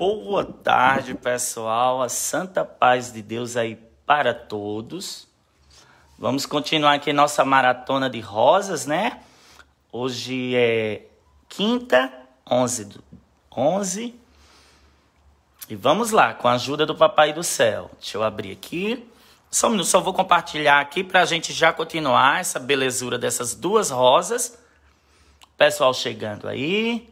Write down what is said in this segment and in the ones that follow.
Boa tarde, pessoal. A santa paz de Deus aí para todos. Vamos continuar aqui nossa maratona de rosas, né? Hoje é quinta, 11 do 11. E vamos lá, com a ajuda do Papai do Céu. Deixa eu abrir aqui. Só um minuto, só vou compartilhar aqui para a gente já continuar essa belezura dessas duas rosas. Pessoal chegando aí.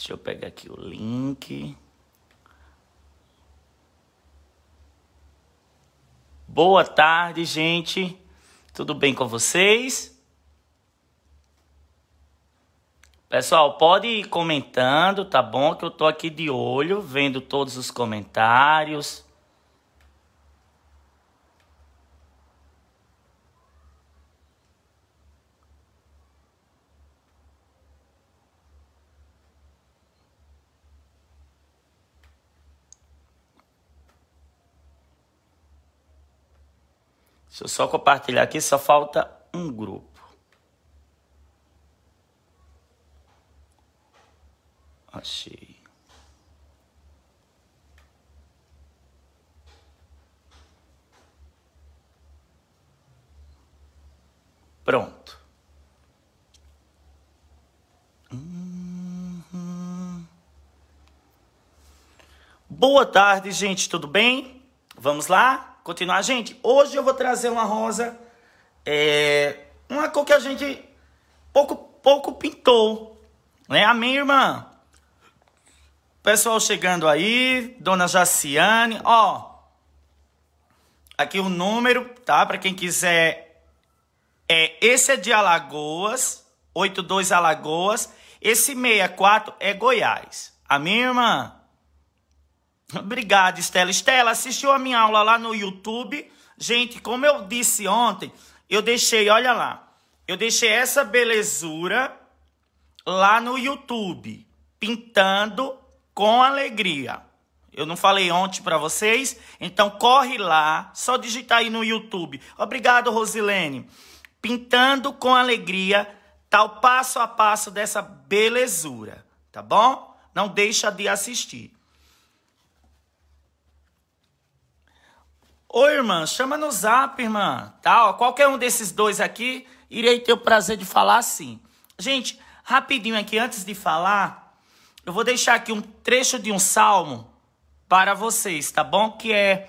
Deixa eu pegar aqui o link. Boa tarde, gente. Tudo bem com vocês? Pessoal, pode ir comentando, tá bom? Que eu tô aqui de olho, vendo todos os comentários. eu só compartilhar aqui, só falta um grupo. Achei. Pronto. Uhum. Boa tarde, gente, tudo bem? Vamos lá? continuar. Gente, hoje eu vou trazer uma rosa, é, uma cor que a gente pouco, pouco pintou, né? A minha irmã. Pessoal chegando aí, Dona Jaciane, ó. Aqui o número, tá? Para quem quiser. É, esse é de Alagoas, 82 Alagoas. Esse 64 é Goiás. A minha irmã, Obrigada, Estela. Estela, assistiu a minha aula lá no YouTube. Gente, como eu disse ontem, eu deixei, olha lá, eu deixei essa belezura lá no YouTube, pintando com alegria. Eu não falei ontem para vocês, então corre lá, só digitar aí no YouTube. Obrigado, Rosilene. Pintando com alegria, tal tá passo a passo dessa belezura, tá bom? Não deixa de assistir. Ô, irmã, chama no zap, irmã. tá, qualquer um desses dois aqui, irei ter o prazer de falar sim. Gente, rapidinho aqui, antes de falar, eu vou deixar aqui um trecho de um salmo para vocês, tá bom? Que é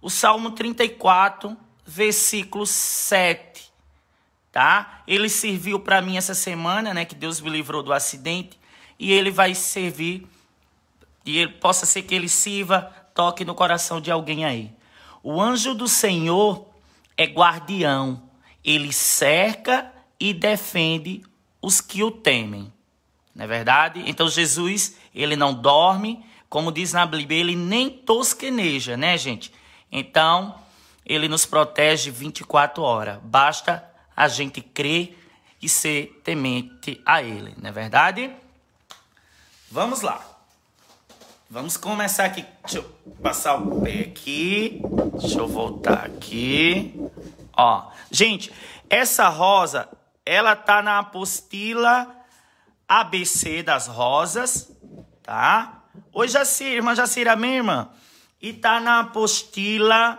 o Salmo 34, versículo 7, tá? Ele serviu para mim essa semana, né? Que Deus me livrou do acidente. E ele vai servir, e ele, possa ser que ele sirva, toque no coração de alguém aí. O anjo do Senhor é guardião, ele cerca e defende os que o temem. Não é verdade? Então Jesus, ele não dorme, como diz na Bíblia, ele nem tosqueneja, né, gente? Então, ele nos protege 24 horas. Basta a gente crer e ser temente a ele, não é verdade? Vamos lá. Vamos começar aqui. Deixa eu passar o pé aqui. Deixa eu voltar aqui. Ó, gente, essa rosa, ela tá na apostila ABC das rosas, tá? Oi, Jacira, irmã Jacira, minha irmã. E tá na apostila,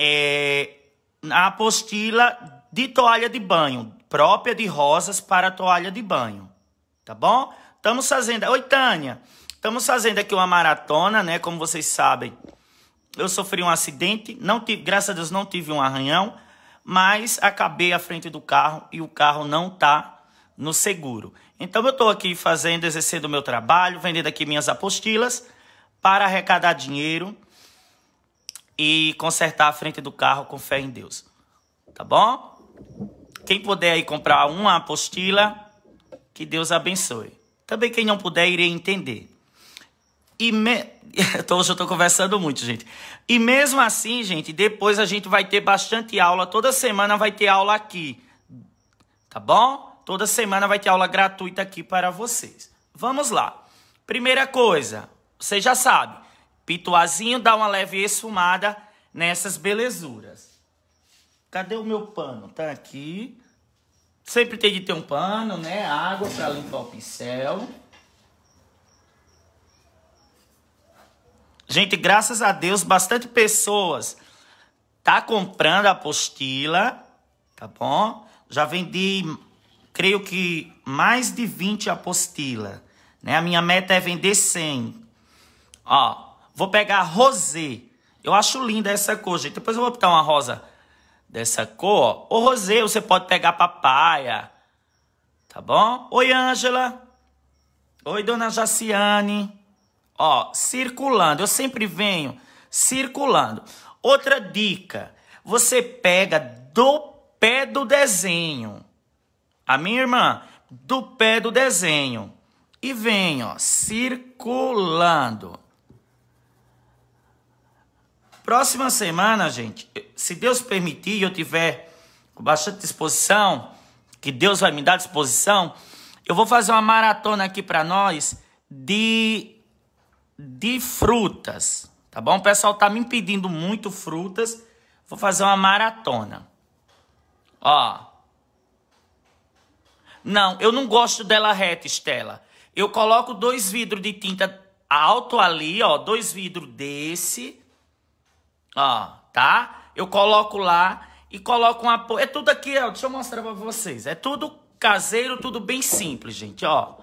é, na apostila de toalha de banho, própria de rosas para toalha de banho, tá bom? Estamos fazendo... Oi, Tânia. Estamos fazendo aqui uma maratona, né? Como vocês sabem, eu sofri um acidente, não tive, graças a Deus não tive um arranhão, mas acabei à frente do carro e o carro não está no seguro. Então eu estou aqui fazendo, exercendo o meu trabalho, vendendo aqui minhas apostilas para arrecadar dinheiro e consertar a frente do carro com fé em Deus. Tá bom? Quem puder aí comprar uma apostila, que Deus abençoe. Também quem não puder, irei entender. E me... Então, hoje eu tô conversando muito, gente. E mesmo assim, gente, depois a gente vai ter bastante aula. Toda semana vai ter aula aqui. Tá bom? Toda semana vai ter aula gratuita aqui para vocês. Vamos lá. Primeira coisa, você já sabe. Pituazinho dá uma leve esfumada nessas belezuras. Cadê o meu pano? Tá aqui. Sempre tem de ter um pano, né? Água para limpar o pincel. Gente, graças a Deus, bastante pessoas tá comprando a apostila, tá bom? Já vendi, creio que mais de 20 apostila, né? A minha meta é vender 100. Ó, vou pegar rosé. Eu acho linda essa cor, gente. Depois eu vou botar uma rosa dessa cor. Ó. O rosé você pode pegar papaya, tá bom? Oi, Ângela. Oi, dona Jaciane. Ó, circulando. Eu sempre venho circulando. Outra dica. Você pega do pé do desenho. A minha irmã, do pé do desenho. E vem, ó, circulando. Próxima semana, gente, se Deus permitir, eu tiver com bastante disposição, que Deus vai me dar disposição, eu vou fazer uma maratona aqui para nós de de frutas, tá bom? O pessoal tá me pedindo muito frutas. Vou fazer uma maratona. Ó. Não, eu não gosto dela reta, Estela. Eu coloco dois vidros de tinta alto ali, ó, dois vidros desse. Ó, tá? Eu coloco lá e coloco uma É tudo aqui, ó, deixa eu mostrar para vocês. É tudo caseiro, tudo bem simples, gente, ó.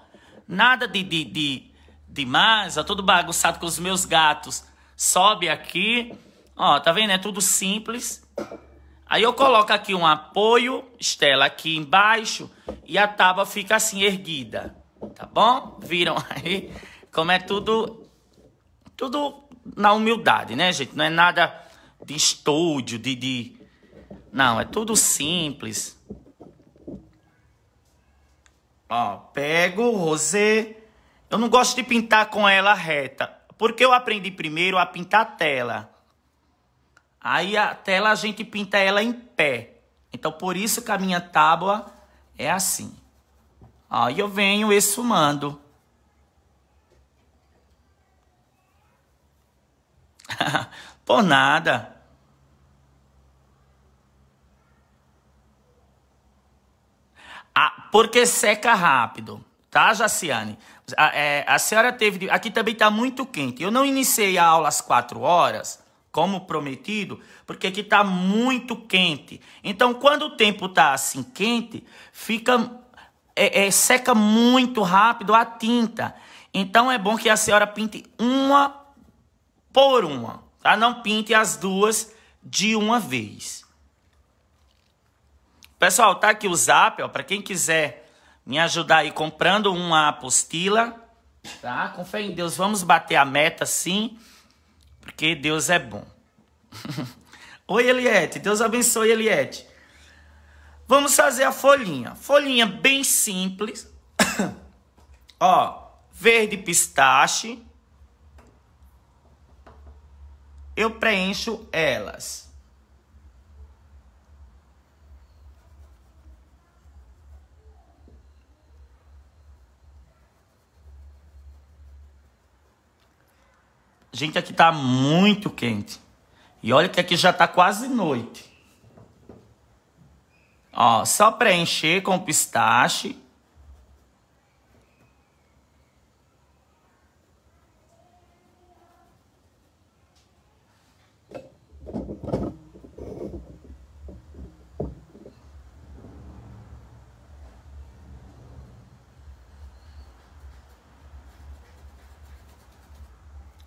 Nada de, de, de demais, ó, tá tudo bagunçado com os meus gatos. Sobe aqui, ó, tá vendo? É tudo simples. Aí eu coloco aqui um apoio, estela aqui embaixo e a tábua fica assim erguida, tá bom? Viram aí como é tudo tudo na humildade, né, gente? Não é nada de estúdio, de, de... Não, é tudo simples. Ó, pego o rosé, eu não gosto de pintar com ela reta, porque eu aprendi primeiro a pintar a tela. Aí a tela a gente pinta ela em pé. Então por isso que a minha tábua é assim. Aí eu venho esfumando. por nada. Ah, porque seca rápido, tá, Jaciane? A, é, a senhora teve. Aqui também está muito quente. Eu não iniciei a aula às 4 horas, como prometido, porque aqui está muito quente. Então, quando o tempo está assim quente, fica. É, é, seca muito rápido a tinta. Então, é bom que a senhora pinte uma por uma, tá? Não pinte as duas de uma vez. Pessoal, tá aqui o zap, ó, para quem quiser me ajudar aí comprando uma apostila, tá? Com fé em Deus, vamos bater a meta sim, porque Deus é bom. Oi, Eliette, Deus abençoe, Eliette. Vamos fazer a folhinha. Folhinha bem simples. Ó, verde pistache. Eu preencho elas. Gente, aqui tá muito quente. E olha que aqui já tá quase noite. Ó, só preencher com pistache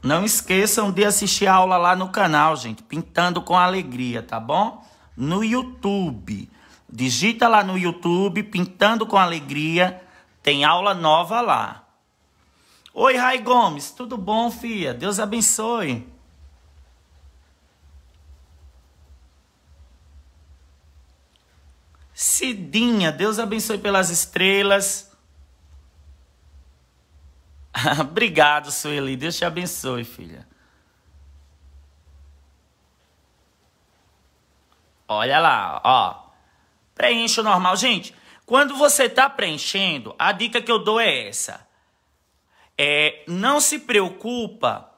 Não esqueçam de assistir a aula lá no canal, gente, Pintando com Alegria, tá bom? No YouTube. Digita lá no YouTube, Pintando com Alegria, tem aula nova lá. Oi, Rai Gomes, tudo bom, filha? Deus abençoe. Cidinha, Deus abençoe pelas estrelas. Obrigado, Sueli. Deus te abençoe, filha. Olha lá, ó. Preenche o normal. Gente, quando você está preenchendo, a dica que eu dou é essa. É, não se preocupa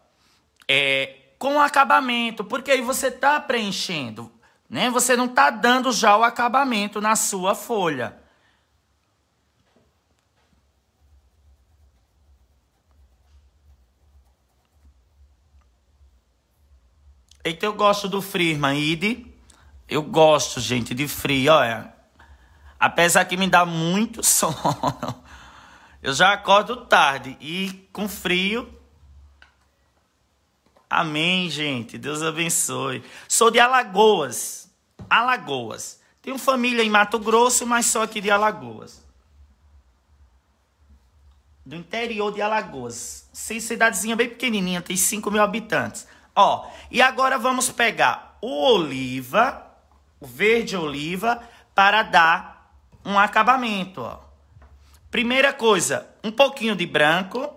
é, com o acabamento, porque aí você está preenchendo, né? Você não está dando já o acabamento na sua folha. Então eu gosto do frio, irmã Ide. Eu gosto, gente, de frio. olha. Apesar que me dá muito sono. Eu já acordo tarde e com frio. Amém, gente. Deus abençoe. Sou de Alagoas. Alagoas. Tenho família em Mato Grosso, mas só aqui de Alagoas. Do interior de Alagoas. Sim, cidadezinha bem pequenininha, tem 5 mil habitantes. Ó, e agora vamos pegar o oliva, o verde oliva, para dar um acabamento, ó. Primeira coisa, um pouquinho de branco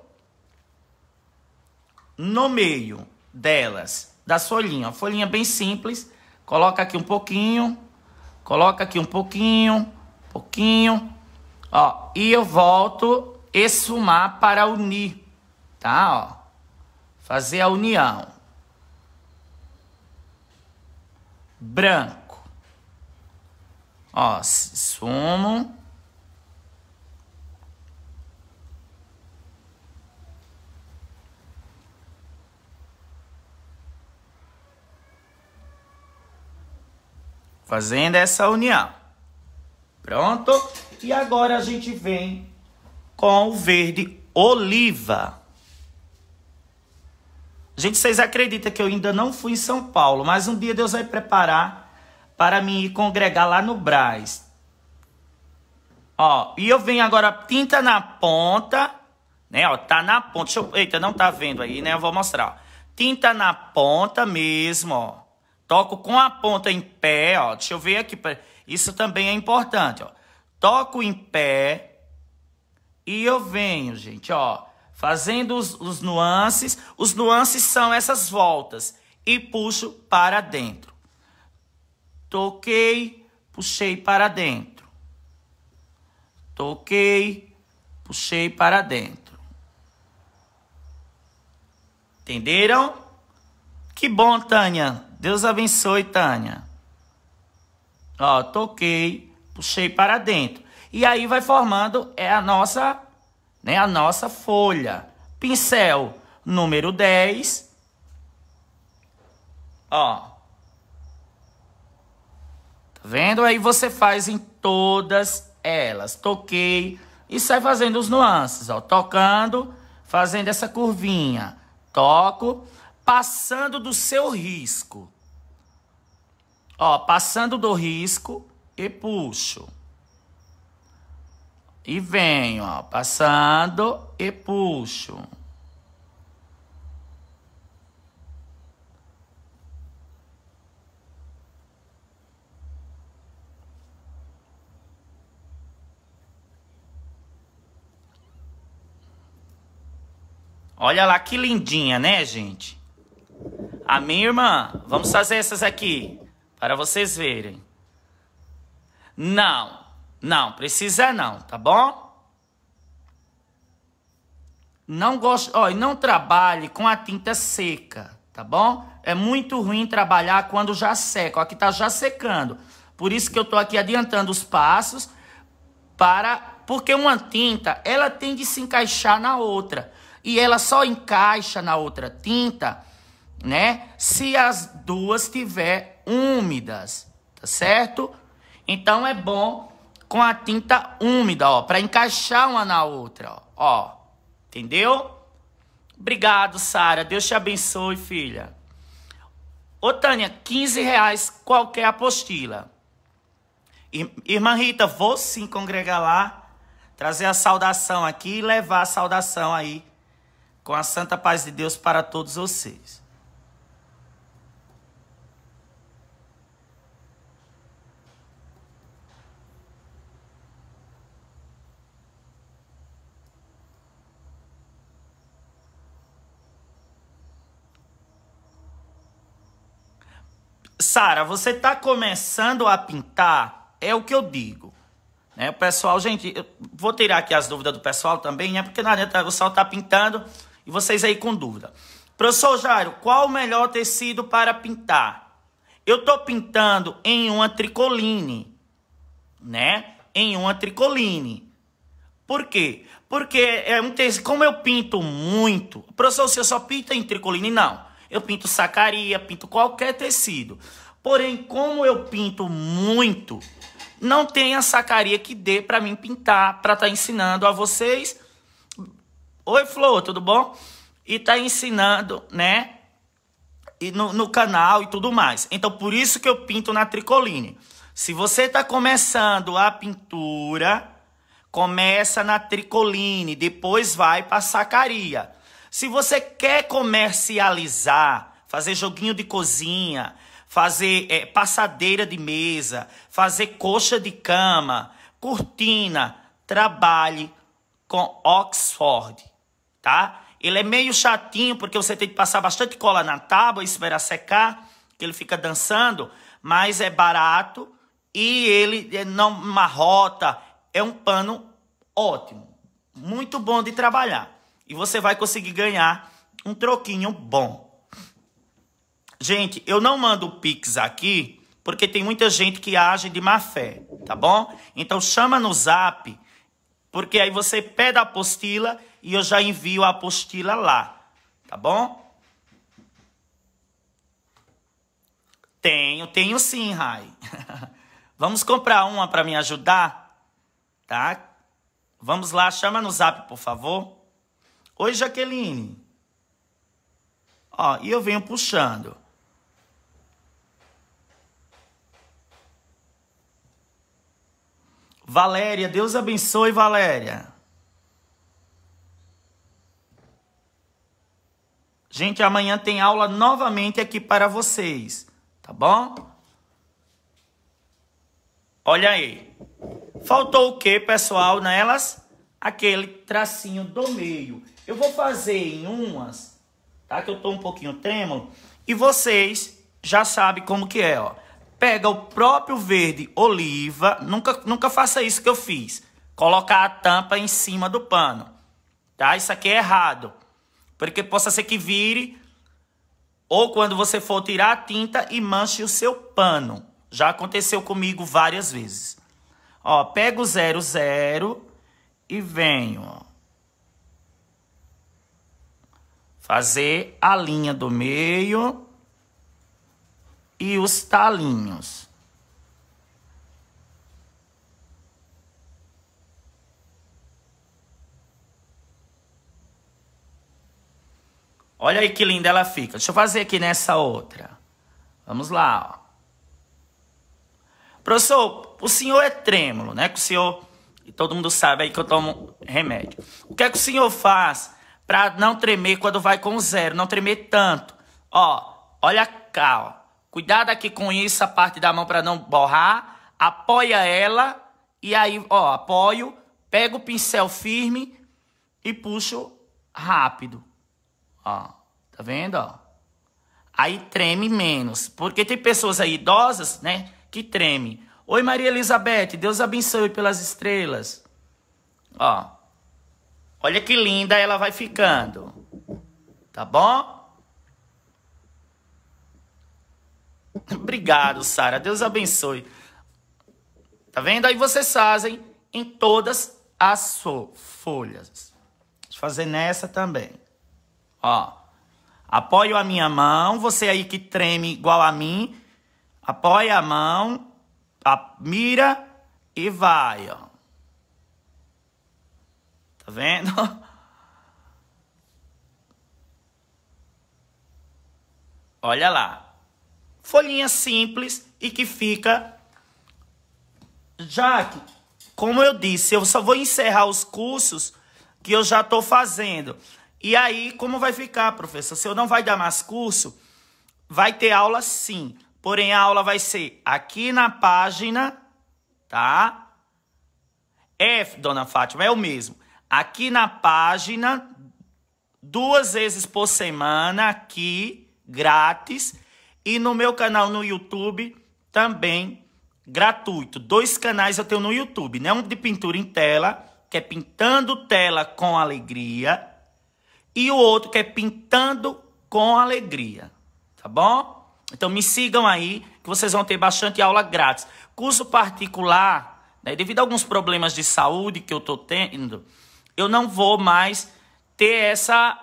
no meio delas, da folhinha Folhinha bem simples, coloca aqui um pouquinho, coloca aqui um pouquinho, pouquinho, ó. E eu volto esfumar para unir, tá, ó. Fazer a união. branco. Ó, sumo. Fazendo essa união. Pronto? E agora a gente vem com o verde oliva. Gente, vocês acreditam que eu ainda não fui em São Paulo, mas um dia Deus vai preparar para me congregar lá no Braz. Ó, e eu venho agora tinta na ponta, né? Ó, tá na ponta. Deixa eu, eita, não tá vendo aí, né? Eu vou mostrar. Ó. Tinta na ponta mesmo, ó. Toco com a ponta em pé, ó. Deixa eu ver aqui. Isso também é importante, ó. Toco em pé. E eu venho, gente, ó fazendo os, os nuances. Os nuances são essas voltas e puxo para dentro. Toquei, puxei para dentro. Toquei, puxei para dentro. Entenderam? Que bom, Tânia. Deus abençoe, Tânia. Ó, toquei, puxei para dentro. E aí vai formando é a nossa né? A nossa folha. Pincel número 10. Ó. Tá vendo? Aí você faz em todas elas. Toquei e sai fazendo os nuances, ó. Tocando, fazendo essa curvinha. Toco, passando do seu risco. Ó, passando do risco e puxo. E venho, ó, passando e puxo. Olha lá que lindinha, né, gente? A minha irmã, vamos fazer essas aqui para vocês verem. Não, não, precisa não, tá bom? Não gosto, ó, e não trabalhe com a tinta seca, tá bom? É muito ruim trabalhar quando já seca, ó, aqui tá já secando. Por isso que eu tô aqui adiantando os passos para porque uma tinta, ela tem de se encaixar na outra. E ela só encaixa na outra tinta, né? Se as duas tiver úmidas, tá certo? Então é bom com a tinta úmida, ó, para encaixar uma na outra, ó. ó. Entendeu? Obrigado, Sara. Deus te abençoe, filha. Ô, Tânia, 15 reais qualquer apostila. Irmã Rita, vou sim congregar lá, trazer a saudação aqui e levar a saudação aí com a santa paz de Deus para todos vocês. Sara, você tá começando a pintar? É o que eu digo. Né? O pessoal, gente, eu vou tirar aqui as dúvidas do pessoal também, né? Porque não adianta, o pessoal tá pintando e vocês aí com dúvida. Professor Jairo, qual o melhor tecido para pintar? Eu tô pintando em uma tricoline, né? Em uma tricoline. Por quê? Porque é um tecido, como eu pinto muito, professor, você só pinta em tricoline? Não. Eu pinto sacaria, pinto qualquer tecido. Porém, como eu pinto muito, não tem a sacaria que dê para mim pintar, para estar tá ensinando a vocês. Oi, Flor, tudo bom? E tá ensinando, né? E no, no canal e tudo mais. Então, por isso que eu pinto na tricoline. Se você está começando a pintura, começa na tricoline, depois vai para sacaria. Se você quer comercializar, fazer joguinho de cozinha, fazer é, passadeira de mesa, fazer coxa de cama, cortina, trabalhe com Oxford, tá? Ele é meio chatinho porque você tem que passar bastante cola na tábua e esperar secar, que ele fica dançando, mas é barato e ele eh, não marrota, é um pano ótimo, muito bom de trabalhar e você vai conseguir ganhar um troquinho bom. Gente, eu não mando Pix aqui porque tem muita gente que age de má fé, tá bom? Então chama no zap, porque aí você pede a apostila e eu já envio a apostila lá, tá bom? Tenho, tenho sim, Rai. Vamos comprar uma para me ajudar, tá? Vamos lá, chama no zap, por favor. Oi, Jaqueline. Ó, e eu venho puxando. Valéria, Deus abençoe, Valéria. Gente, amanhã tem aula novamente aqui para vocês, tá bom? Olha aí. Faltou o que, pessoal, nelas? Aquele tracinho do meio. Eu vou fazer em umas, tá? Que eu tô um pouquinho trêmulo. E vocês já sabem como que é, ó. Pega o próprio verde oliva. Nunca, nunca faça isso que eu fiz. Colocar a tampa em cima do pano. Tá? Isso aqui é errado. Porque possa ser que vire. Ou quando você for tirar a tinta e manche o seu pano. Já aconteceu comigo várias vezes. Ó, pego o 00 e venho, ó Fazer a linha do meio e os talinhos. Olha aí que linda ela fica. Deixa eu fazer aqui nessa outra. Vamos lá, ó. Professor, o senhor é trêmulo, né? Que o senhor... e Todo mundo sabe aí que eu tomo remédio. O que é que o senhor faz para não tremer quando vai com zero, não tremer tanto. Ó, olha cá, ó. Cuidado aqui com isso, a parte da mão para não borrar. Apoia ela e aí, ó, apoio, pego o pincel firme e puxo rápido. Ó, tá vendo, ó? Aí treme menos, porque tem pessoas aí idosas, né, que treme. Oi Maria Elizabeth, Deus abençoe pelas estrelas. Ó, Olha que linda ela vai ficando. Tá bom? Obrigado, Sara. Deus abençoe. Tá vendo? Aí vocês fazem em todas as folhas. Deixa eu fazer nessa também. Ó. Apoio a minha mão. Você aí que treme igual a mim. Apoia a mão. A, mira e vai, ó. Tá vendo? Olha lá. Folhinha simples e que fica... que, como eu disse, eu só vou encerrar os cursos que eu já estou fazendo. E aí, como vai ficar, professor? Se eu não vai dar mais curso, vai ter aula sim. Porém, a aula vai ser aqui na página, tá? F, dona Fátima, é o mesmo aqui na página, duas vezes por semana, aqui, grátis. E no meu canal no YouTube, também gratuito. Dois canais eu tenho no YouTube, né? Um de pintura em tela, que é Pintando Tela com Alegria. E o outro que é Pintando com Alegria, tá bom? Então me sigam aí, que vocês vão ter bastante aula grátis. Curso particular, né, devido a alguns problemas de saúde que eu tô tendo eu não vou mais ter essa,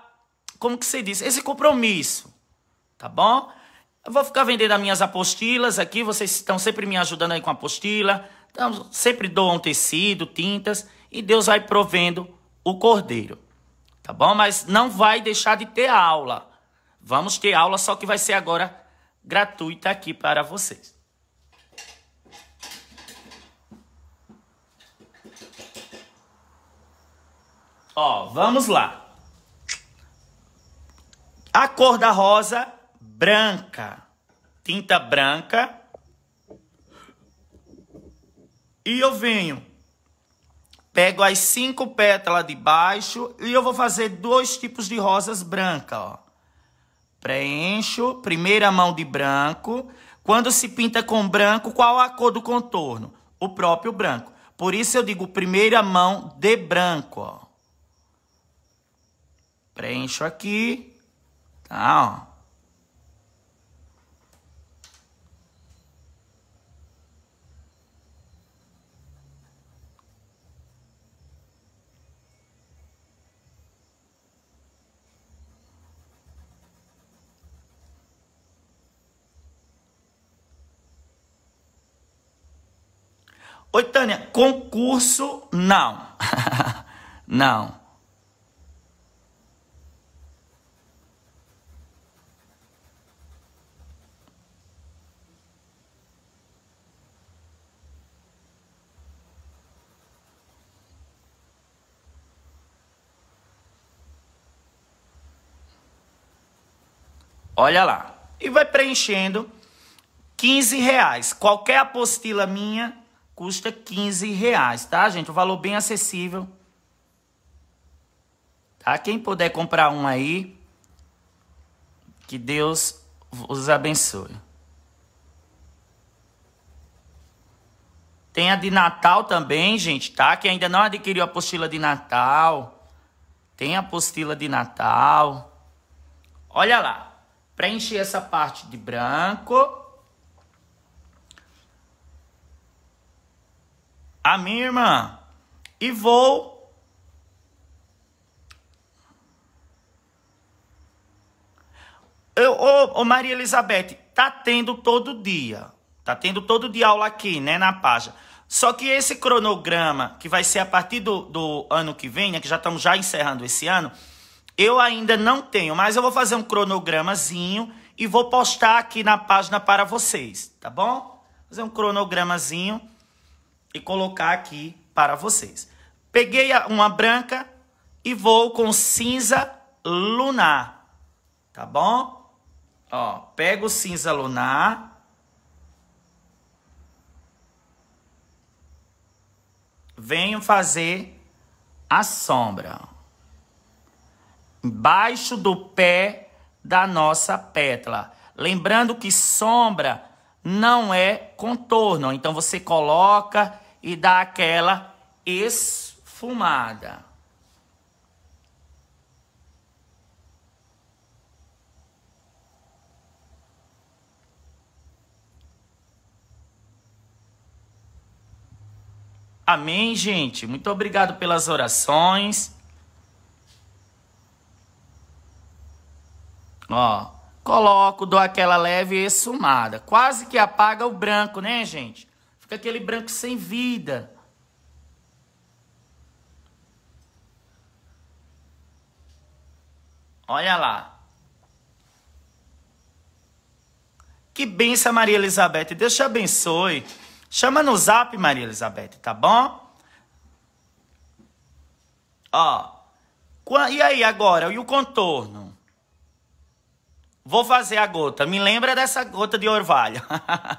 como que se diz, esse compromisso, tá bom? Eu vou ficar vendendo as minhas apostilas aqui, vocês estão sempre me ajudando aí com a apostila, então, sempre dou tecido, tintas, e Deus vai provendo o cordeiro, tá bom? Mas não vai deixar de ter aula, vamos ter aula, só que vai ser agora gratuita aqui para vocês. Ó, vamos lá. A cor da rosa, branca. Tinta branca. E eu venho, pego as cinco pétalas de baixo e eu vou fazer dois tipos de rosas brancas, ó. Preencho, primeira mão de branco. Quando se pinta com branco, qual a cor do contorno? O próprio branco. Por isso eu digo primeira mão de branco, ó. Preencho aqui. Tá, ó. Oi, Tânia, concurso não. não. Olha lá. E vai preenchendo 15 reais. Qualquer apostila minha custa 15 reais, tá, gente? Um valor bem acessível. Tá? Quem puder comprar um aí, que Deus os abençoe. Tem a de Natal também, gente, tá? Que ainda não adquiriu a apostila de Natal. Tem a apostila de Natal. Olha lá preenche essa parte de branco. A ah, minha irmã. E vou Eu, ô, Maria Elizabeth, tá tendo todo dia. Tá tendo todo dia aula aqui, né, na página. Só que esse cronograma, que vai ser a partir do, do ano que vem, né, que já estamos já encerrando esse ano, eu ainda não tenho, mas eu vou fazer um cronogramazinho e vou postar aqui na página para vocês, tá bom? Fazer um cronogramazinho e colocar aqui para vocês. Peguei uma branca e vou com cinza lunar, tá bom? Ó, pego cinza lunar. Venho fazer a sombra, embaixo do pé da nossa pétala. Lembrando que sombra não é contorno, então você coloca e dá aquela esfumada. Amém, gente? Muito obrigado pelas orações. Ó, coloco, dou aquela leve esfumada. Quase que apaga o branco, né, gente? Fica aquele branco sem vida. Olha lá. Que benção, Maria Elizabeth. Deus te abençoe. Chama no zap, Maria Elizabeth, tá bom? Ó. E aí agora? E o contorno? Vou fazer a gota. Me lembra dessa gota de orvalho.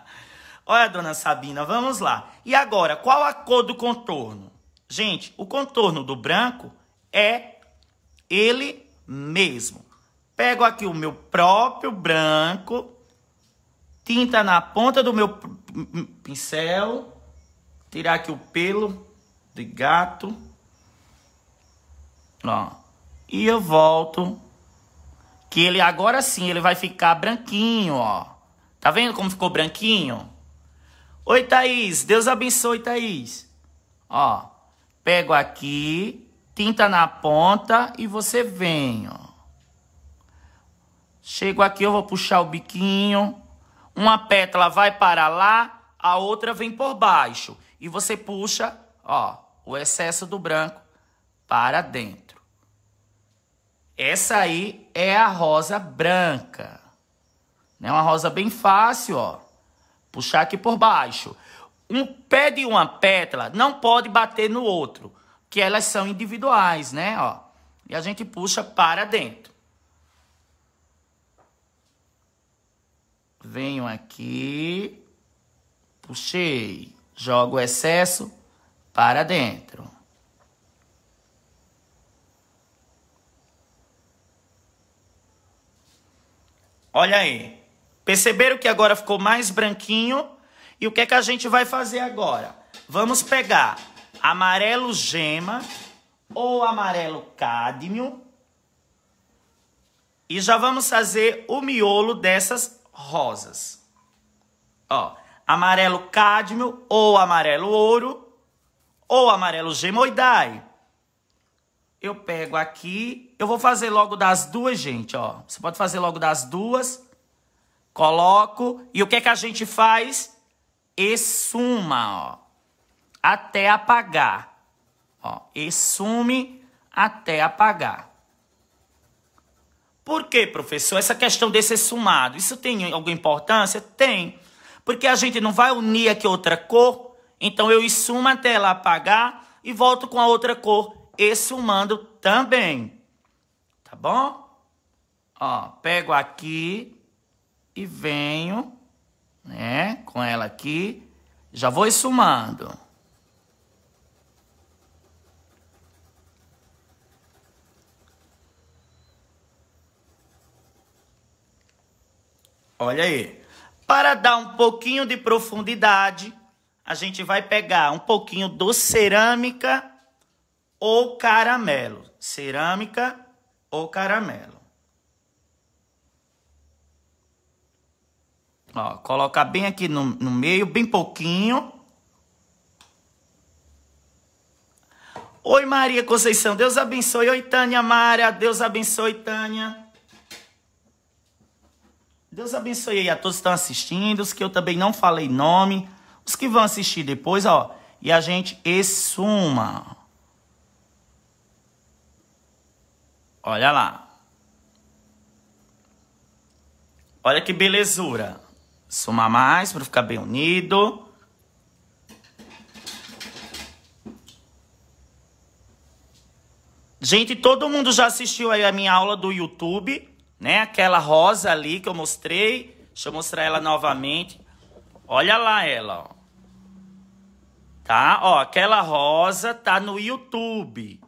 Olha, dona Sabina, vamos lá. E agora, qual a cor do contorno? Gente, o contorno do branco é ele mesmo. Pego aqui o meu próprio branco, tinta na ponta do meu pincel, tirar aqui o pelo de gato, ó, e eu volto que ele agora sim, ele vai ficar branquinho, ó. Tá vendo como ficou branquinho? Oi, Thaís. Deus abençoe, Thaís. Ó, pego aqui, tinta na ponta e você vem, ó. Chego aqui, eu vou puxar o biquinho. Uma pétala vai para lá, a outra vem por baixo. E você puxa, ó, o excesso do branco para dentro. Essa aí é a rosa branca. É né? uma rosa bem fácil, ó. Puxar aqui por baixo. Um pé de uma pétala não pode bater no outro, que elas são individuais, né, ó. E a gente puxa para dentro. Venho aqui, puxei, jogo o excesso para dentro. Olha aí. Perceberam que agora ficou mais branquinho? E o que, é que a gente vai fazer agora? Vamos pegar amarelo gema ou amarelo cádmio. E já vamos fazer o miolo dessas rosas. Ó, amarelo cádmio ou amarelo ouro ou amarelo gemoidai. Eu pego aqui eu vou fazer logo das duas, gente, ó. Você pode fazer logo das duas. Coloco. E o que é que a gente faz? Exuma, ó. Até apagar. Ó, exume até apagar. Por que, professor? Essa questão desse sumado, isso tem alguma importância? Tem. Porque a gente não vai unir aqui outra cor, então eu essumo até ela apagar e volto com a outra cor, exumando também bom? Ó, pego aqui e venho, né, com ela aqui. Já vou esfumando. Olha aí. Para dar um pouquinho de profundidade, a gente vai pegar um pouquinho do cerâmica ou caramelo. Cerâmica ou caramelo. Ó, colocar bem aqui no, no meio, bem pouquinho. Oi, Maria Conceição, Deus abençoe. Oi, Tânia Mara, Deus abençoe, Tânia. Deus abençoe aí a todos que estão assistindo, os que eu também não falei nome, os que vão assistir depois, ó. E a gente exuma. Olha lá. Olha que belezura. Sumar mais para ficar bem unido. Gente, todo mundo já assistiu aí a minha aula do YouTube, né? Aquela rosa ali que eu mostrei. Deixa eu mostrar ela novamente. Olha lá ela, ó. Tá? Ó, aquela rosa tá no YouTube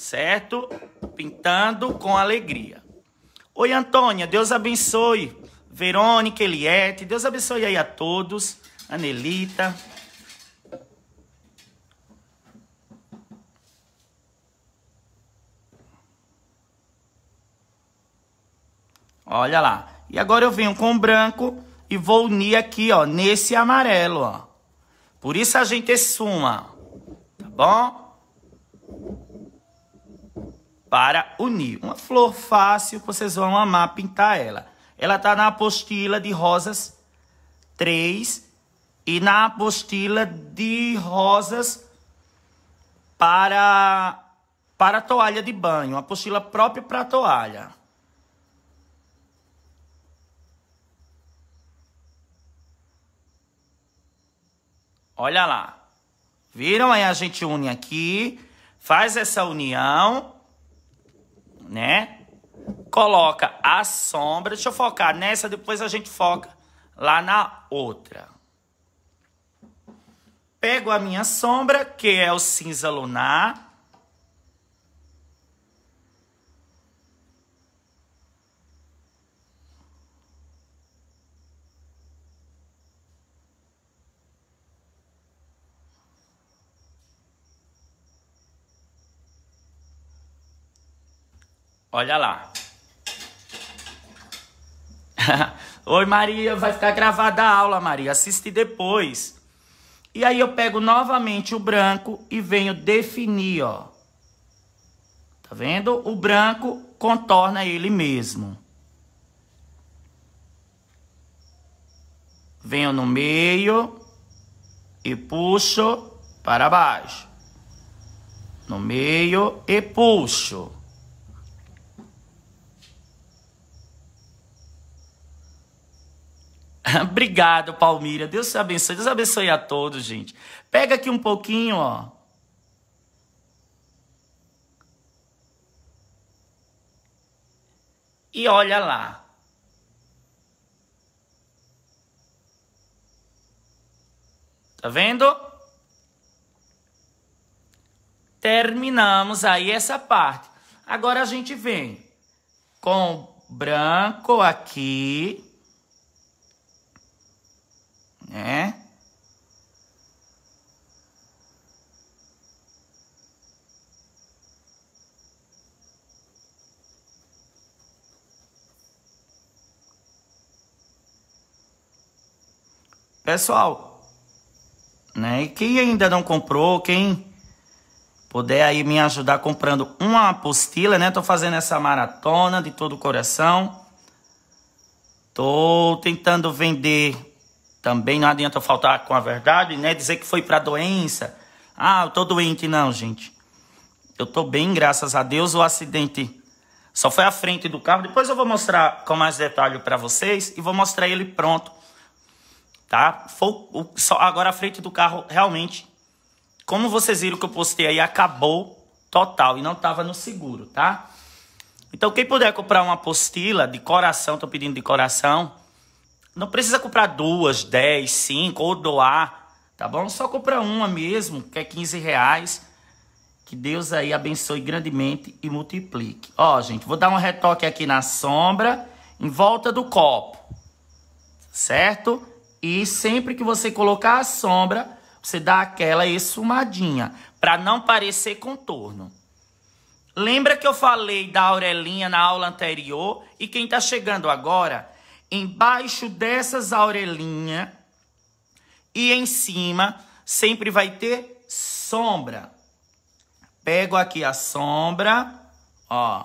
certo? Pintando com alegria. Oi, Antônia, Deus abençoe. Verônica, Eliette, Deus abençoe aí a todos. Anelita. Olha lá. E agora eu venho com o branco e vou unir aqui, ó, nesse amarelo, ó. Por isso a gente é suma, tá bom? para unir. Uma flor fácil, vocês vão amar pintar ela. Ela está na apostila de rosas 3 e na apostila de rosas para, para toalha de banho. Uma apostila própria para toalha. Olha lá. Viram? Aí a gente une aqui, faz essa união né? Coloca a sombra. Deixa eu focar nessa, depois a gente foca lá na outra. Pego a minha sombra, que é o cinza lunar Olha lá. Oi, Maria, vai ficar gravada a aula, Maria. Assiste depois. E aí eu pego novamente o branco e venho definir, ó. Tá vendo? O branco contorna ele mesmo. Venho no meio e puxo para baixo. No meio e puxo. Obrigado, Palmira. Deus te abençoe. Deus abençoe a todos, gente. Pega aqui um pouquinho, ó. E olha lá. Tá vendo? Terminamos aí essa parte. Agora a gente vem com branco aqui né? Pessoal, né? E quem ainda não comprou, quem puder aí me ajudar comprando uma apostila, né? Tô fazendo essa maratona de todo o coração. Tô tentando vender também não adianta faltar com a verdade, né? Dizer que foi para doença. Ah, eu tô doente. Não, gente. Eu tô bem, graças a Deus. O acidente só foi à frente do carro. Depois eu vou mostrar com mais detalhe para vocês e vou mostrar ele pronto. Tá? Foi o, só, agora a frente do carro realmente, como vocês viram que eu postei aí, acabou total e não tava no seguro, tá? Então quem puder comprar uma apostila de coração, tô pedindo de coração, não precisa comprar duas, dez, cinco ou doar, tá bom? Só compra uma mesmo, que é 15 reais. Que Deus aí abençoe grandemente e multiplique. Ó, gente, vou dar um retoque aqui na sombra, em volta do copo, certo? E sempre que você colocar a sombra, você dá aquela esfumadinha, para não parecer contorno. Lembra que eu falei da Aurelinha na aula anterior? E quem está chegando agora, embaixo dessas orelhinhas e em cima sempre vai ter sombra. Pego aqui a sombra, ó.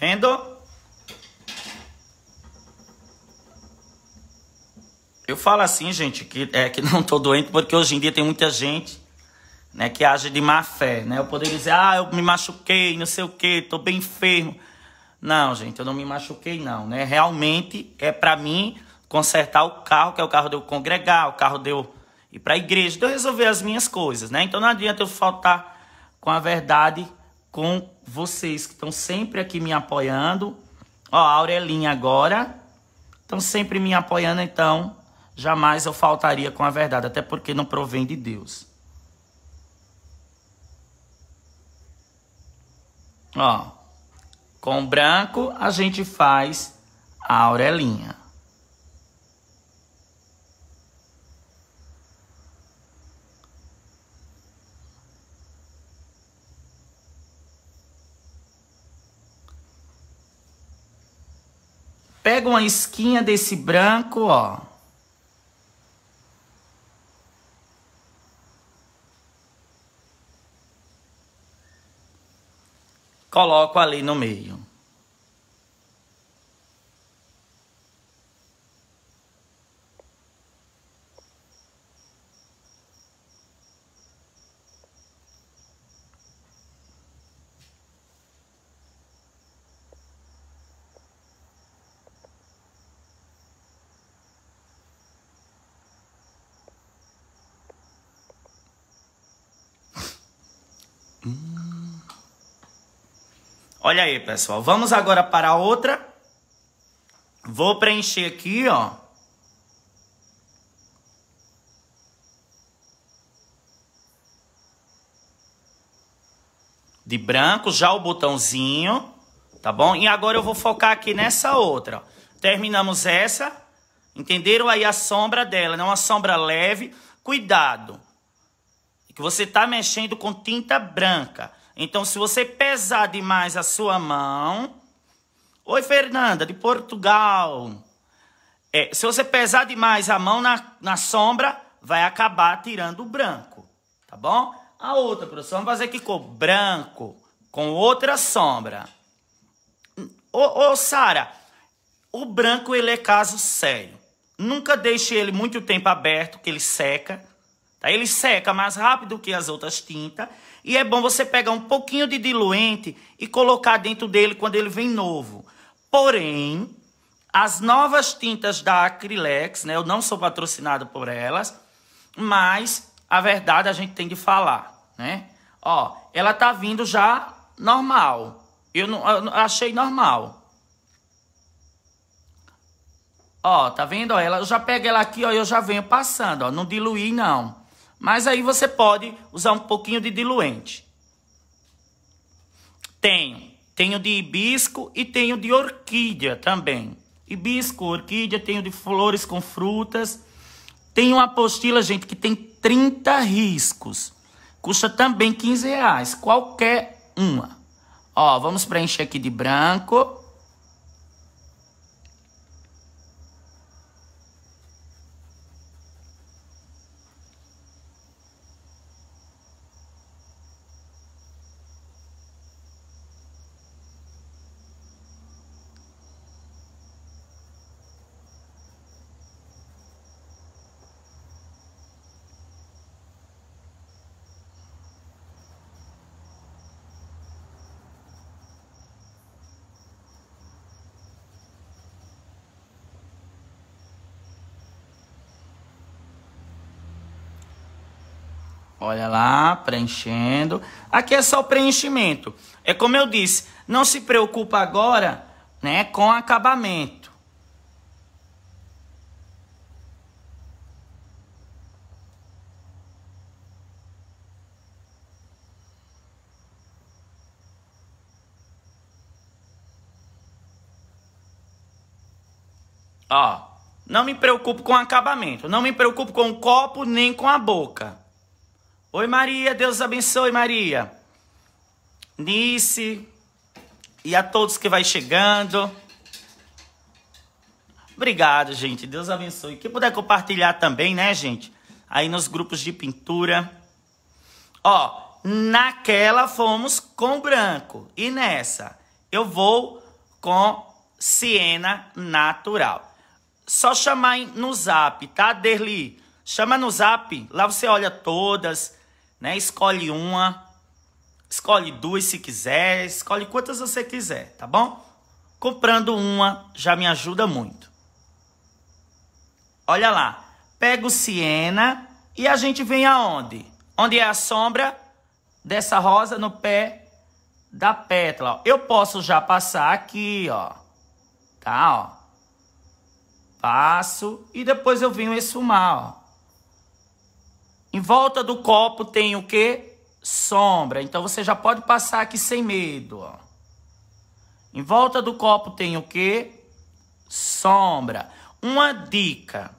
Vendo? Eu falo assim, gente, que é que não tô doente, porque hoje em dia tem muita gente né, que age de má fé, né? Eu poderia dizer, ah, eu me machuquei, não sei o quê, tô bem enfermo. Não, gente, eu não me machuquei, não, né? Realmente é para mim consertar o carro, que é o carro de eu congregar, o carro de eu ir para a igreja, de eu resolver as minhas coisas, né? Então não adianta eu faltar com a verdade com vocês que estão sempre aqui me apoiando. Ó, a Aurelinha agora. Estão sempre me apoiando, então jamais eu faltaria com a verdade, até porque não provém de Deus. Ó, com branco a gente faz a aurelinha. Pega uma esquinha desse branco, ó. coloco ali no meio. Olha aí, pessoal. Vamos agora para outra. Vou preencher aqui, ó. De branco, já o botãozinho, tá bom? E agora eu vou focar aqui nessa outra. Terminamos essa. Entenderam aí a sombra dela, É né? uma sombra leve. Cuidado, que você tá mexendo com tinta branca. Então, se você pesar demais a sua mão. Oi, Fernanda, de Portugal. É, se você pesar demais a mão na, na sombra, vai acabar tirando o branco. Tá bom? A outra, professor, vamos fazer que com Branco com outra sombra. Ô, ô Sara, o branco ele é caso sério. Nunca deixe ele muito tempo aberto, que ele seca. Tá? Ele seca mais rápido que as outras tintas. E é bom você pegar um pouquinho de diluente e colocar dentro dele quando ele vem novo. Porém, as novas tintas da Acrylex, né? Eu não sou patrocinado por elas, mas a verdade a gente tem de falar, né? Ó, ela tá vindo já normal. Eu não eu achei normal. Ó, tá vendo? Ó, ela, eu já pego ela aqui, ó, eu já venho passando, ó. Não diluí, não. Mas aí você pode usar um pouquinho de diluente. Tenho. Tenho de hibisco e tenho de orquídea também. Hibisco, orquídea, tenho de flores com frutas. Tenho uma apostila, gente, que tem 30 riscos. Custa também 15 reais, qualquer uma. Ó, vamos preencher aqui de branco. Olha lá, preenchendo. Aqui é só o preenchimento. É como eu disse, não se preocupa agora, né, com acabamento. Ó, não me preocupo com acabamento, não me preocupo com o copo nem com a boca. Oi, Maria, Deus abençoe, Maria. Nice e a todos que vai chegando. Obrigado, gente. Deus abençoe. Quem puder compartilhar também, né, gente? Aí nos grupos de pintura. Ó, naquela fomos com branco. E nessa eu vou com siena natural. Só chamar no zap, tá, Derli? Chama no zap. Lá você olha todas né? Escolhe uma, escolhe duas se quiser, escolhe quantas você quiser, tá bom? Comprando uma já me ajuda muito. Olha lá, pego siena e a gente vem aonde? Onde é a sombra dessa rosa no pé da pétala. Eu posso já passar aqui, ó. Tá, ó. Passo e depois eu venho esfumar, ó. Em volta do copo tem o que? Sombra. Então você já pode passar aqui sem medo. Ó. Em volta do copo tem o que? Sombra. Uma dica.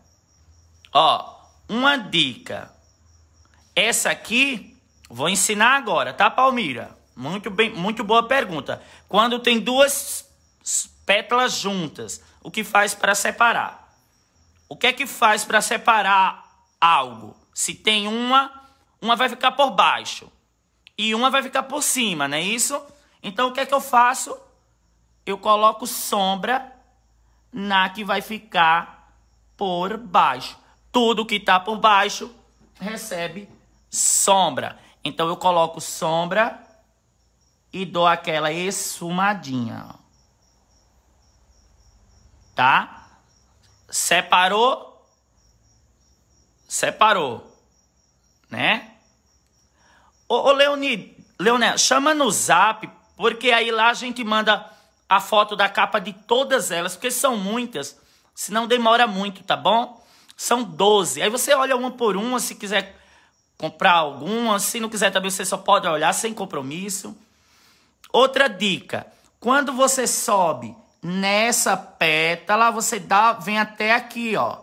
Ó, uma dica. Essa aqui vou ensinar agora, tá, Palmira? Muito bem, muito boa pergunta. Quando tem duas pétalas juntas, o que faz para separar? O que é que faz para separar algo? Se tem uma, uma vai ficar por baixo e uma vai ficar por cima, não é isso? Então o que é que eu faço? Eu coloco sombra na que vai ficar por baixo. Tudo que está por baixo recebe sombra. Então eu coloco sombra e dou aquela esfumadinha, Tá? Separou? Separou né? Ô, ô Leoni, Leonel, chama no zap, porque aí lá a gente manda a foto da capa de todas elas, porque são muitas, senão demora muito, tá bom? São 12. Aí você olha uma por uma, se quiser comprar alguma, se não quiser também você só pode olhar sem compromisso. Outra dica, quando você sobe nessa pétala, você dá, vem até aqui, ó.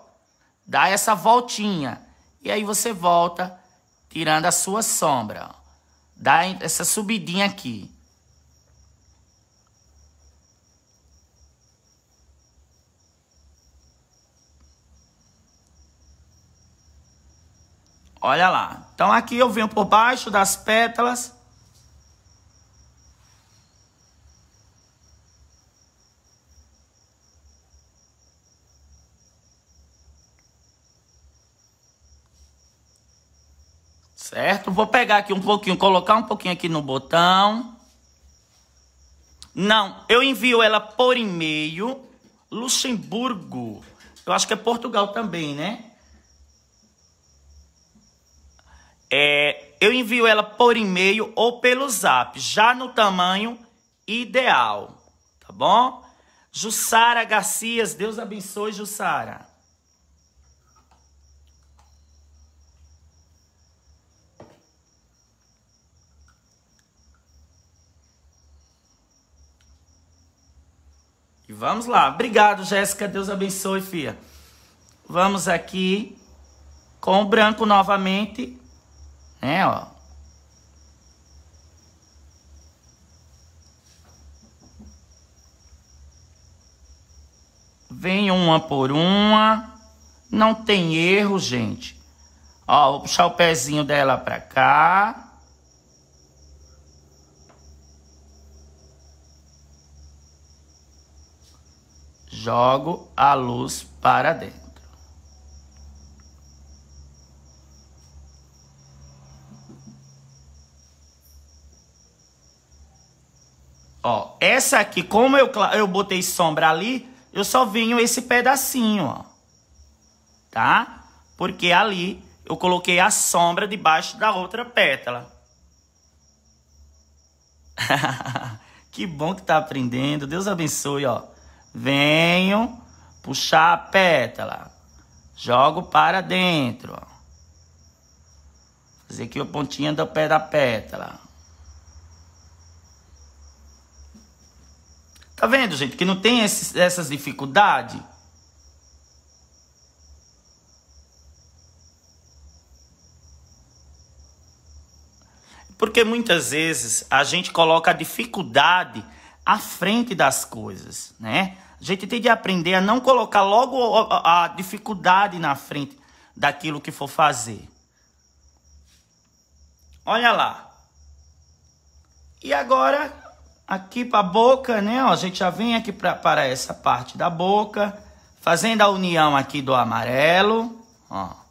Dá essa voltinha. E aí você volta tirando a sua sombra. Dá essa subidinha aqui. Olha lá. Então aqui eu venho por baixo das pétalas pegar aqui um pouquinho, colocar um pouquinho aqui no botão. Não, eu envio ela por e-mail. Luxemburgo. Eu acho que é Portugal também, né? É, eu envio ela por e-mail ou pelo zap, já no tamanho ideal, tá bom? Jussara Garcias, Deus abençoe, Jussara. Vamos lá. Obrigado, Jéssica. Deus abençoe, filha. Vamos aqui com o branco novamente. Né, ó. Vem uma por uma. Não tem erro, gente. Ó, vou puxar o pezinho dela pra cá. jogo a luz para dentro. Ó, essa aqui, como eu, eu botei sombra ali, eu só vinho esse pedacinho, ó. Tá? Porque ali eu coloquei a sombra debaixo da outra pétala. que bom que tá aprendendo. Deus abençoe, ó venho puxar a pétala, jogo para dentro. Ó. Fazer aqui o pontinho do pé da pétala. Tá vendo, gente, que não tem esses, essas dificuldades? Porque muitas vezes a gente coloca a dificuldade à frente das coisas, né? gente tem de aprender a não colocar logo a dificuldade na frente daquilo que for fazer. Olha lá. E agora, aqui para a boca, né? Ó, a gente já vem aqui para essa parte da boca, fazendo a união aqui do amarelo, ó.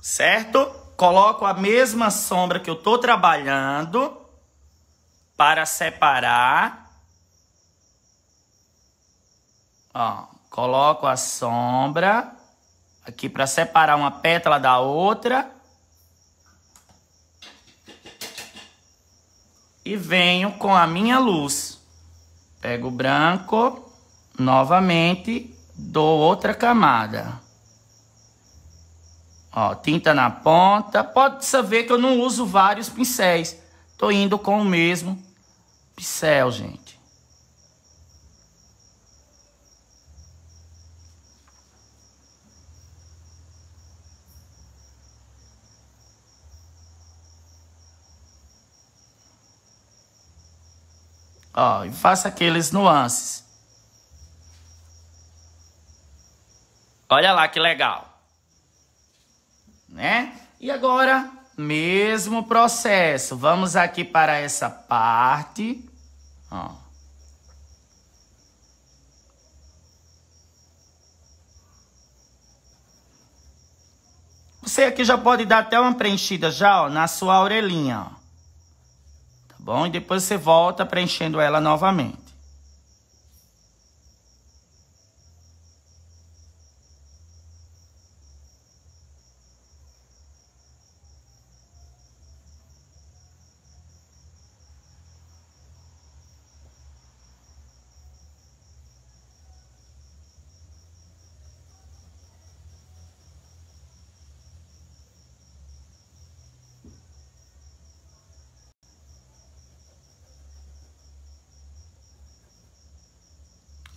certo? Coloco a mesma sombra que eu tô trabalhando para separar. Ó, coloco a sombra aqui para separar uma pétala da outra. E venho com a minha luz. Pego o branco, novamente, dou outra camada. Ó, tinta na ponta. Pode saber que eu não uso vários pincéis. Tô indo com o mesmo pincel, gente. Ó, e faça aqueles nuances. Olha lá que legal né? E agora, mesmo processo. Vamos aqui para essa parte. Ó. Você aqui já pode dar até uma preenchida já, ó, na sua orelhinha, ó. Tá bom? E depois você volta preenchendo ela novamente.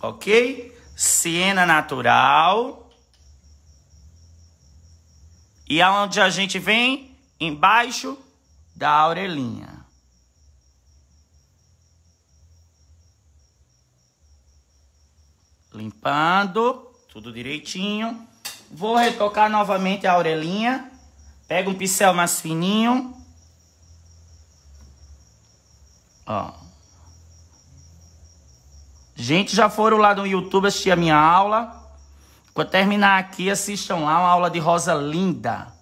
ok? Siena natural. E aonde a gente vem? Embaixo da orelhinha. Limpando, tudo direitinho. Vou retocar novamente a orelhinha. Pega um pincel mais fininho. Ó. Gente, já foram lá no YouTube assistir a minha aula. Quando terminar aqui, assistam lá uma aula de rosa linda.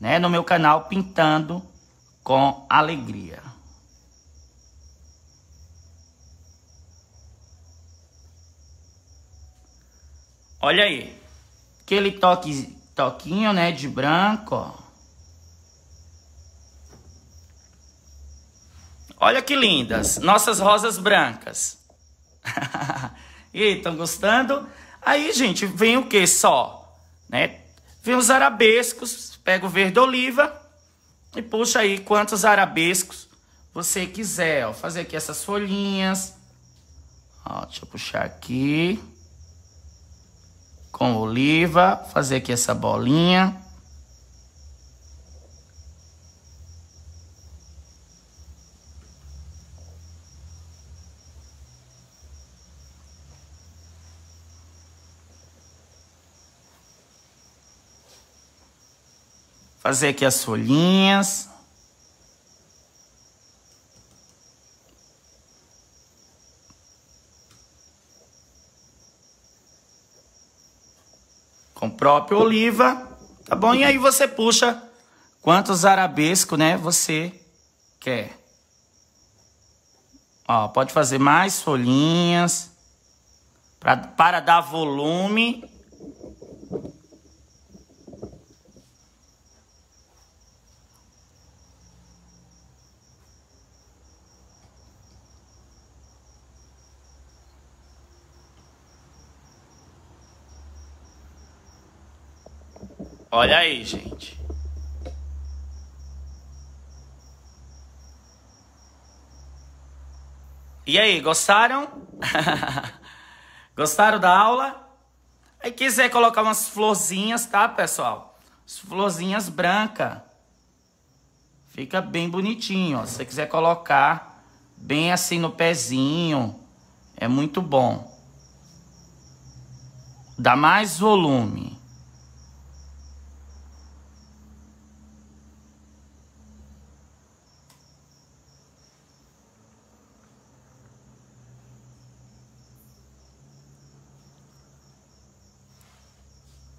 Né? No meu canal Pintando com Alegria. Olha aí. Aquele toque, toquinho, né, de branco, ó. Olha que lindas, nossas rosas brancas. e aí, estão gostando? Aí, gente, vem o que só? Né? Vem os arabescos, pega o verde oliva e puxa aí quantos arabescos você quiser. Ó. Fazer aqui essas folhinhas. Ó, deixa eu puxar aqui. Com oliva, fazer aqui essa bolinha. Fazer aqui as folhinhas. Com próprio oliva, tá bom? E aí você puxa quantos arabesco, né, você quer. Ó, pode fazer mais folhinhas pra, para dar volume Olha aí, gente. E aí, gostaram? gostaram da aula? Aí quiser colocar umas florzinhas, tá, pessoal? As florzinhas brancas. Fica bem bonitinho, ó. Se você quiser colocar bem assim no pezinho, é muito bom. Dá mais volume.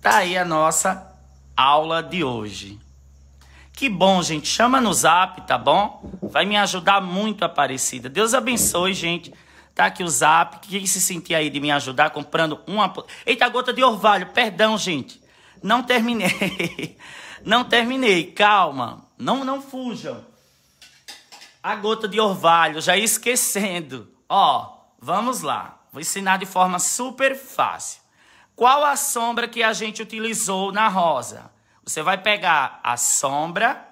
Tá aí a nossa aula de hoje. Que bom, gente. Chama no zap, tá bom? Vai me ajudar muito, Aparecida. Deus abençoe, gente. Tá aqui o zap. Quem se sentir aí de me ajudar comprando uma. Eita, gota de orvalho. Perdão, gente. Não terminei. Não terminei. Calma. Não, não fujam. A gota de orvalho. Já ia esquecendo. Ó, vamos lá. Vou ensinar de forma super fácil. Qual a sombra que a gente utilizou na rosa? Você vai pegar a sombra,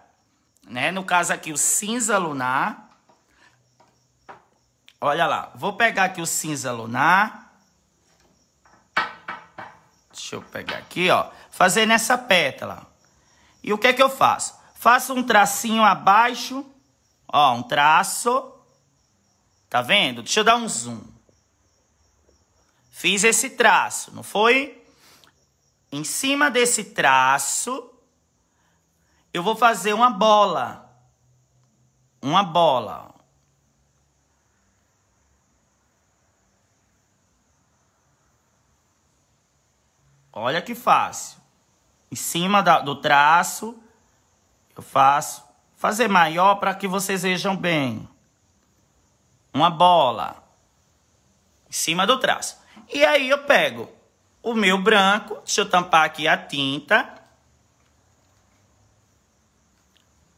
né? No caso aqui, o cinza lunar. Olha lá, vou pegar aqui o cinza lunar. Deixa eu pegar aqui, ó. Fazer nessa pétala. E o que é que eu faço? Faço um tracinho abaixo, ó, um traço. Tá vendo? Deixa eu dar um zoom. Fiz esse traço, não foi? Em cima desse traço, eu vou fazer uma bola. Uma bola. Olha que fácil. Em cima da, do traço, eu faço. Fazer maior para que vocês vejam bem. Uma bola. Em cima do traço. E aí eu pego o meu branco, deixa eu tampar aqui a tinta.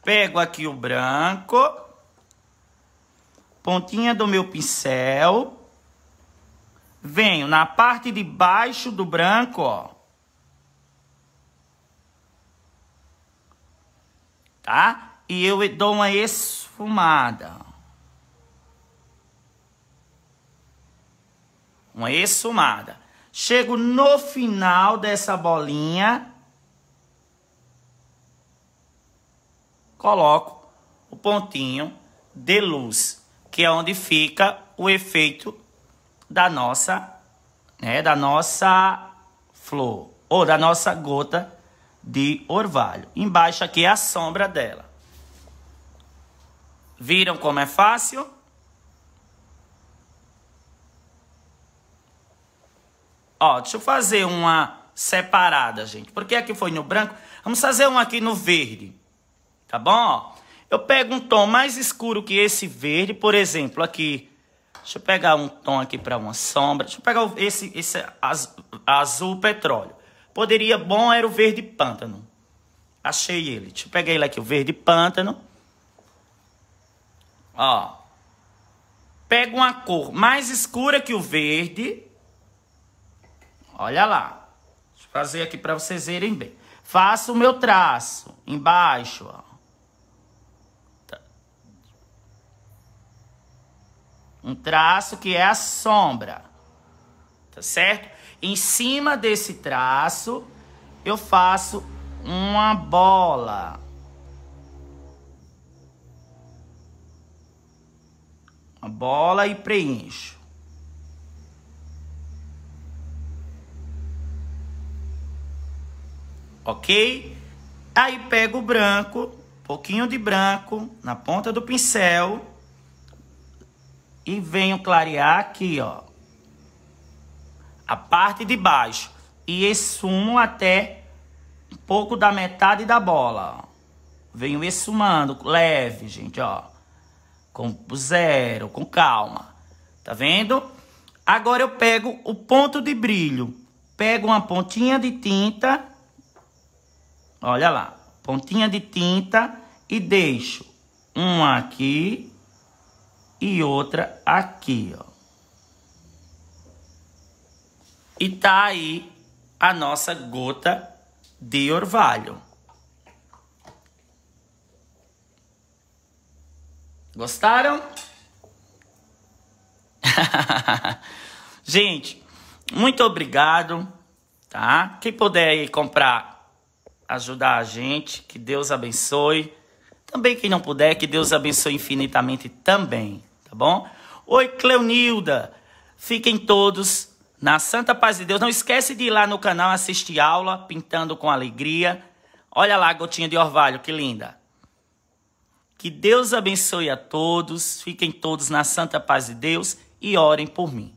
Pego aqui o branco, pontinha do meu pincel. Venho na parte de baixo do branco, ó. Tá? E eu dou uma esfumada, ó. uma exumada. Chego no final dessa bolinha, coloco o pontinho de luz, que é onde fica o efeito da nossa, né, da nossa flor, ou da nossa gota de orvalho. Embaixo aqui é a sombra dela. Viram como é fácil? Ó, deixa eu fazer uma separada, gente. Porque aqui é foi no branco. Vamos fazer um aqui no verde. Tá bom? Ó, eu pego um tom mais escuro que esse verde, por exemplo, aqui. Deixa eu pegar um tom aqui para uma sombra. Deixa eu pegar esse, esse azul, azul petróleo. Poderia, bom, era o verde pântano. Achei ele. Deixa eu pegar ele aqui, o verde pântano. Ó. Pega uma cor mais escura que o verde Olha lá. Deixa eu fazer aqui para vocês verem bem. Faço o meu traço embaixo, ó. Tá. Um traço que é a sombra. Tá certo? Em cima desse traço, eu faço uma bola. Uma bola e preencho. ok? Tá aí pego o branco, pouquinho de branco na ponta do pincel e venho clarear aqui, ó, a parte de baixo e esfumo até um pouco da metade da bola, ó. Venho esfumando, leve, gente, ó, com zero, com calma, tá vendo? Agora eu pego o ponto de brilho, pego uma pontinha de tinta Olha lá. Pontinha de tinta e deixo uma aqui e outra aqui, ó. E tá aí a nossa gota de orvalho. Gostaram? Gente, muito obrigado, tá? Quem puder ir comprar ajudar a gente. Que Deus abençoe. Também quem não puder, que Deus abençoe infinitamente também, tá bom? Oi, Cleonilda. Fiquem todos na santa paz de Deus. Não esquece de ir lá no canal assistir aula Pintando com Alegria. Olha lá a gotinha de orvalho, que linda. Que Deus abençoe a todos. Fiquem todos na santa paz de Deus e orem por mim.